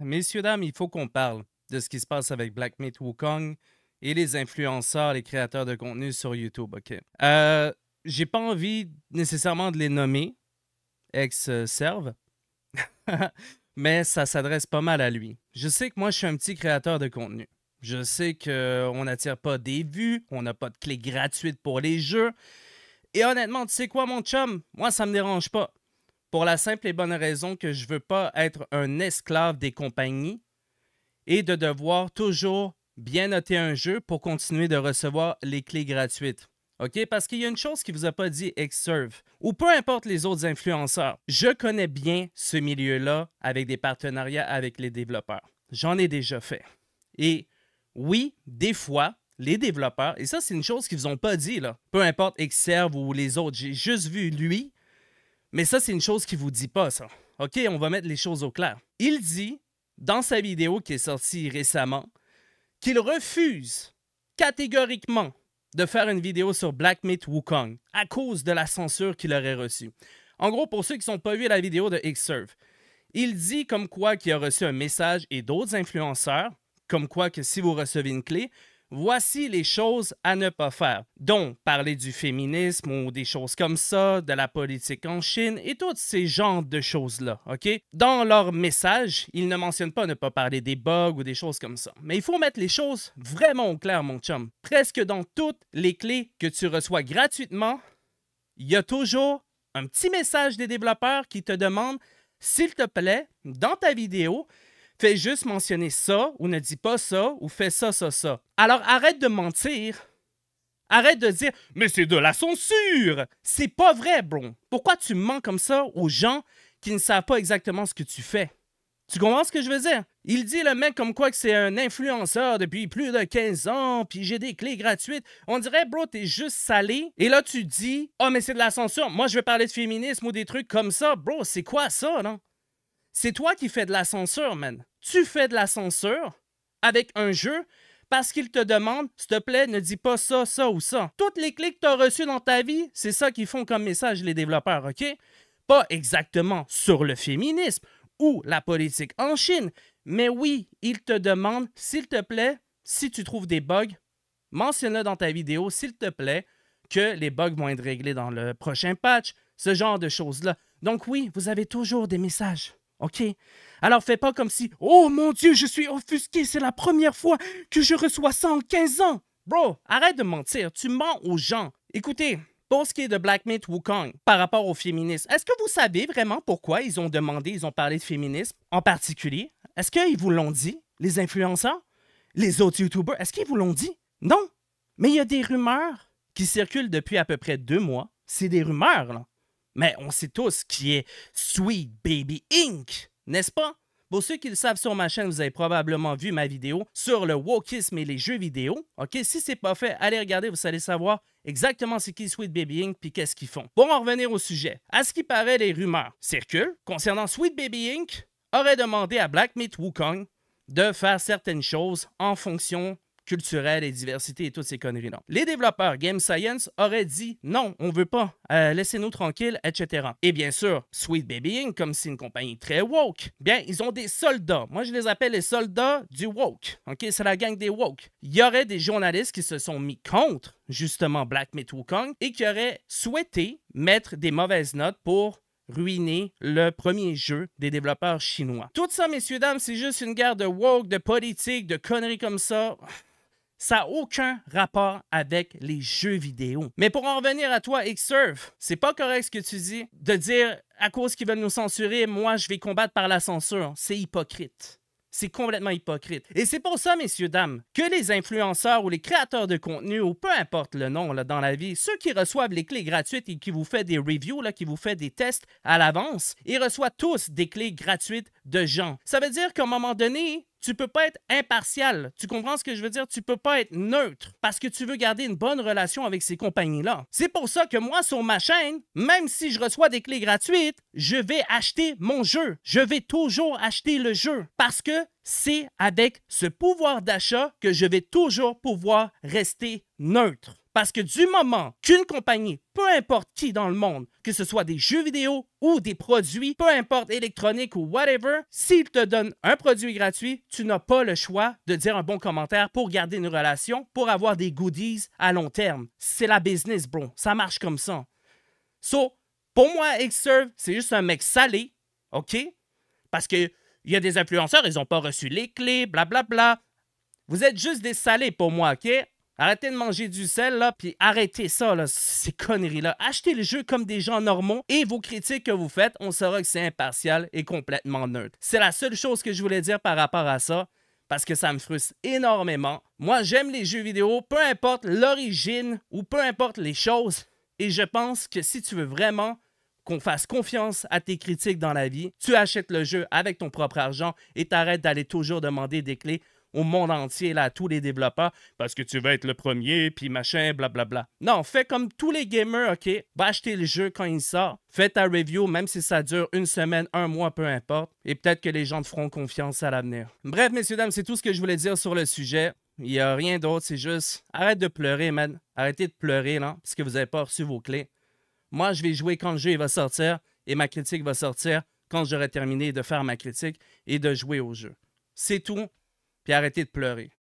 Messieurs, dames, il faut qu'on parle de ce qui se passe avec Black Myth Wukong et les influenceurs, les créateurs de contenu sur YouTube, OK? Euh, j'ai pas envie nécessairement de les nommer, ex-serve, mais ça s'adresse pas mal à lui. Je sais que moi, je suis un petit créateur de contenu. Je sais qu'on n'attire pas des vues, on n'a pas de clés gratuites pour les jeux. Et honnêtement, tu sais quoi, mon chum? Moi, ça me dérange pas pour la simple et bonne raison que je ne veux pas être un esclave des compagnies et de devoir toujours bien noter un jeu pour continuer de recevoir les clés gratuites. OK? Parce qu'il y a une chose qui ne vous a pas dit Xserve, ou peu importe les autres influenceurs. Je connais bien ce milieu-là avec des partenariats avec les développeurs. J'en ai déjà fait. Et oui, des fois, les développeurs, et ça, c'est une chose qu'ils vous ont pas dit, là. Peu importe Xserve ou les autres, j'ai juste vu lui mais ça, c'est une chose qui vous dit pas, ça. OK, on va mettre les choses au clair. Il dit, dans sa vidéo qui est sortie récemment, qu'il refuse catégoriquement de faire une vidéo sur Black Myth Wukong à cause de la censure qu'il aurait reçue. En gros, pour ceux qui sont pas vu la vidéo de Xserve, il dit comme quoi qu'il a reçu un message et d'autres influenceurs, comme quoi que si vous recevez une clé, voici les choses à ne pas faire. dont parler du féminisme ou des choses comme ça, de la politique en Chine et tous ces genres de choses-là, OK? Dans leur message, ils ne mentionnent pas ne pas parler des bugs ou des choses comme ça. Mais il faut mettre les choses vraiment au clair, mon chum. Presque dans toutes les clés que tu reçois gratuitement, il y a toujours un petit message des développeurs qui te demandent, s'il te plaît, dans ta vidéo, fais juste mentionner ça ou ne dis pas ça ou fais ça, ça, ça. Alors arrête de mentir. Arrête de dire Mais c'est de la censure! C'est pas vrai, bro. Pourquoi tu mens comme ça aux gens qui ne savent pas exactement ce que tu fais? Tu comprends ce que je veux dire? Il dit le mec comme quoi que c'est un influenceur depuis plus de 15 ans, puis j'ai des clés gratuites. On dirait, bro, t'es juste salé. Et là, tu dis, oh, mais c'est de la censure. Moi, je vais parler de féminisme ou des trucs comme ça. Bro, c'est quoi ça, non? C'est toi qui fais de la censure, man. Tu fais de la censure avec un jeu parce qu'il te demande, s'il te plaît, ne dis pas ça, ça ou ça. Toutes les clics que tu as reçues dans ta vie, c'est ça qu'ils font comme message les développeurs, OK? Pas exactement sur le féminisme ou la politique en Chine, mais oui, ils te demandent, s'il te plaît, si tu trouves des bugs, mentionne-le dans ta vidéo, s'il te plaît, que les bugs vont être réglés dans le prochain patch, ce genre de choses-là. Donc oui, vous avez toujours des messages. OK? Alors fais pas comme si Oh mon Dieu, je suis offusqué, c'est la première fois que je reçois ça en ans. Bro, arrête de mentir, tu mens aux gens. Écoutez, pour ce qui est de Black Mate Wukong par rapport aux féministes, est-ce que vous savez vraiment pourquoi ils ont demandé, ils ont parlé de féminisme en particulier? Est-ce qu'ils vous l'ont dit, les influenceurs? Les autres YouTubers, est-ce qu'ils vous l'ont dit? Non. Mais il y a des rumeurs qui circulent depuis à peu près deux mois. C'est des rumeurs, là. Mais on sait tous qui est Sweet Baby Inc., n'est-ce pas? Pour ceux qui le savent sur ma chaîne, vous avez probablement vu ma vidéo sur le wokisme et les jeux vidéo. OK, si c'est pas fait, allez regarder, vous allez savoir exactement ce qui Sweet Baby Inc. puis qu'est-ce qu'ils font. Pour en revenir au sujet, à ce qui paraît, les rumeurs circulent concernant Sweet Baby Inc. aurait demandé à Black Meat Wukong de faire certaines choses en fonction culturelle et diversité et toutes ces conneries-là. Les développeurs Game Science auraient dit non, on veut pas, euh, laissez-nous tranquilles, etc. Et bien sûr, Sweet Baby Inc., comme c'est une compagnie très woke, bien, ils ont des soldats. Moi, je les appelle les soldats du woke. OK, c'est la gang des woke. Il y aurait des journalistes qui se sont mis contre, justement, Black Myth Wukong et qui auraient souhaité mettre des mauvaises notes pour ruiner le premier jeu des développeurs chinois. Tout ça, messieurs, dames, c'est juste une guerre de woke, de politique, de conneries comme ça. Ça n'a aucun rapport avec les jeux vidéo. Mais pour en revenir à toi, Xsurf, c'est pas correct ce que tu dis de dire à cause qu'ils veulent nous censurer, moi je vais combattre par la censure. C'est hypocrite. C'est complètement hypocrite. Et c'est pour ça, messieurs, dames, que les influenceurs ou les créateurs de contenu, ou peu importe le nom dans la vie, ceux qui reçoivent les clés gratuites et qui vous fait des reviews, là, qui vous fait des tests à l'avance, ils reçoivent tous des clés gratuites de gens. Ça veut dire qu'à un moment donné, tu peux pas être impartial. Tu comprends ce que je veux dire? Tu peux pas être neutre parce que tu veux garder une bonne relation avec ces compagnies-là. C'est pour ça que moi, sur ma chaîne, même si je reçois des clés gratuites, je vais acheter mon jeu. Je vais toujours acheter le jeu parce que c'est avec ce pouvoir d'achat que je vais toujours pouvoir rester neutre. Parce que du moment qu'une compagnie, peu importe qui dans le monde, que ce soit des jeux vidéo ou des produits, peu importe électronique ou whatever, s'il te donne un produit gratuit, tu n'as pas le choix de dire un bon commentaire pour garder une relation, pour avoir des goodies à long terme. C'est la business, bro. Ça marche comme ça. So, pour moi, Xserve, c'est juste un mec salé, OK? Parce que il y a des influenceurs, ils n'ont pas reçu les clés, bla Bla, bla. Vous êtes juste des salés pour moi, OK? Arrêtez de manger du sel, là, puis arrêtez ça, là, ces conneries-là. Achetez le jeu comme des gens normaux et vos critiques que vous faites, on saura que c'est impartial et complètement neutre. C'est la seule chose que je voulais dire par rapport à ça parce que ça me frustre énormément. Moi, j'aime les jeux vidéo, peu importe l'origine ou peu importe les choses. Et je pense que si tu veux vraiment qu'on fasse confiance à tes critiques dans la vie, tu achètes le jeu avec ton propre argent et t'arrêtes d'aller toujours demander des clés au monde entier, là, à tous les développeurs, parce que tu veux être le premier, puis machin, blablabla. Non, fais comme tous les gamers, OK? Va acheter le jeu quand il sort. Fais ta review, même si ça dure une semaine, un mois, peu importe. Et peut-être que les gens te feront confiance à l'avenir. Bref, messieurs, dames, c'est tout ce que je voulais dire sur le sujet. Il n'y a rien d'autre, c'est juste arrête de pleurer, man. Arrêtez de pleurer, là, parce que vous n'avez pas reçu vos clés. Moi, je vais jouer quand le jeu va sortir et ma critique va sortir quand j'aurai terminé de faire ma critique et de jouer au jeu. C'est tout puis de pleurer.